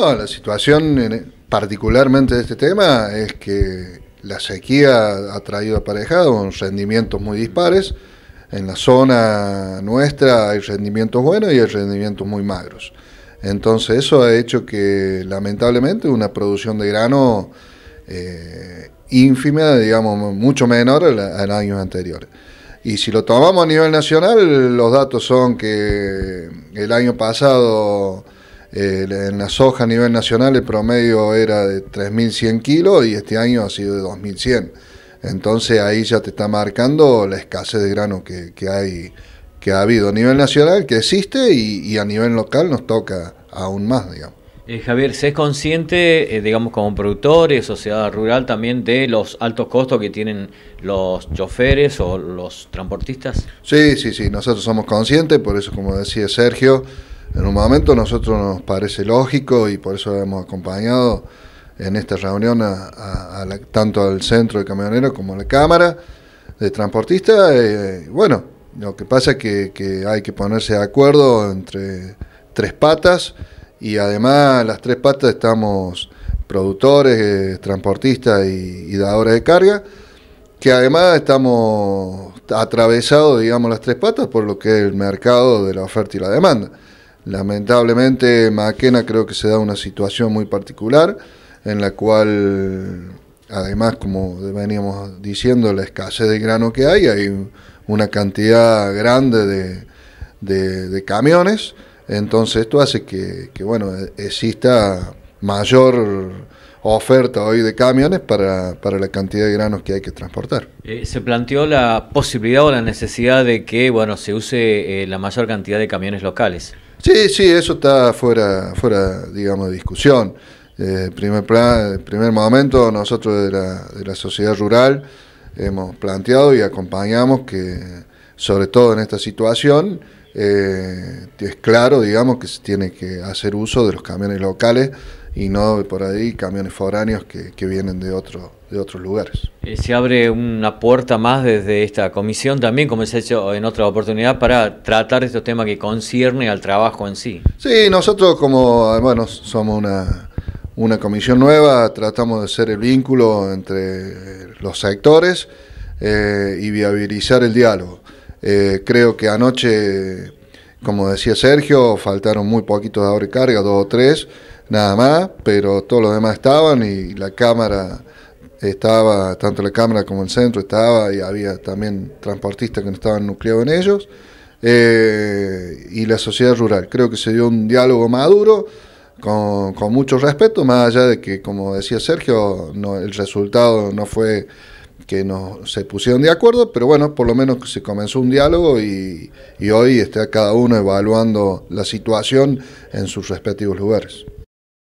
la situación particularmente de este tema es que la sequía ha traído aparejado rendimientos muy dispares. En la zona nuestra hay rendimientos buenos y hay rendimientos muy magros. Entonces eso ha hecho que lamentablemente una producción de grano eh, ínfima, digamos, mucho menor en años anteriores. Y si lo tomamos a nivel nacional, los datos son que el año pasado eh, en la soja a nivel nacional el promedio era de 3.100 kilos y este año ha sido de 2.100. Entonces ahí ya te está marcando la escasez de grano que, hay, que ha habido a nivel nacional, que existe y, a nivel local nos toca aún más, digamos. Eh, Javier, ¿se es consciente, eh, digamos, como productores, sociedad rural también, de los altos costos que tienen los choferes o los transportistas? Sí, sí, sí, nosotros somos conscientes, por eso, como decía Sergio, en un momento nosotros nos parece lógico y por eso hemos acompañado en esta reunión tanto al centro de camioneros como a la Cámara de Transportistas. Eh, bueno, lo que pasa es que, hay que ponerse de acuerdo entre tres patas y además las tres patas estamos productores, transportistas y dadores de carga, que además estamos atravesados, digamos, las tres patas por lo que es el mercado de la oferta y la demanda. Lamentablemente Maquena creo que se da una situación muy particular en la cual, además, como veníamos diciendo, la escasez de grano que hay, hay una cantidad grande de, camiones, entonces esto hace que, que bueno, exista mayor oferta hoy de camiones para, la cantidad de granos que hay que transportar. Eh, se planteó la posibilidad o la necesidad de que bueno se use eh, la mayor cantidad de camiones locales. Sí, sí, eso está fuera, fuera digamos, de discusión. Eh, primer plan, primer momento, nosotros de la, de la sociedad rural hemos planteado y acompañamos que sobre todo en esta situación, eh, es claro, digamos, que se tiene que hacer uso de los camiones locales y no por ahí camiones foráneos que, vienen de, otro, de otros lugares. Eh, se abre una puerta más desde esta comisión también, como se ha hecho en otra oportunidad, para tratar estos temas que concierne al trabajo en sí. Sí, nosotros como, bueno, somos una, comisión nueva, tratamos de ser el vínculo entre los sectores eh, y viabilizar el diálogo. Eh, creo que anoche, como decía Sergio, faltaron muy poquitos de abre carga, dos o tres, nada más, pero todos los demás estaban y la cámara estaba, tanto la cámara como el centro estaba y había también transportistas que no estaban nucleados en ellos. Eh, y la sociedad rural. Creo que se dio un diálogo maduro, con, mucho respeto, más allá de que, como decía Sergio, el resultado no fue que no se pusieron de acuerdo, pero bueno, por lo menos se comenzó un diálogo y, y hoy está cada uno evaluando la situación en sus respectivos lugares.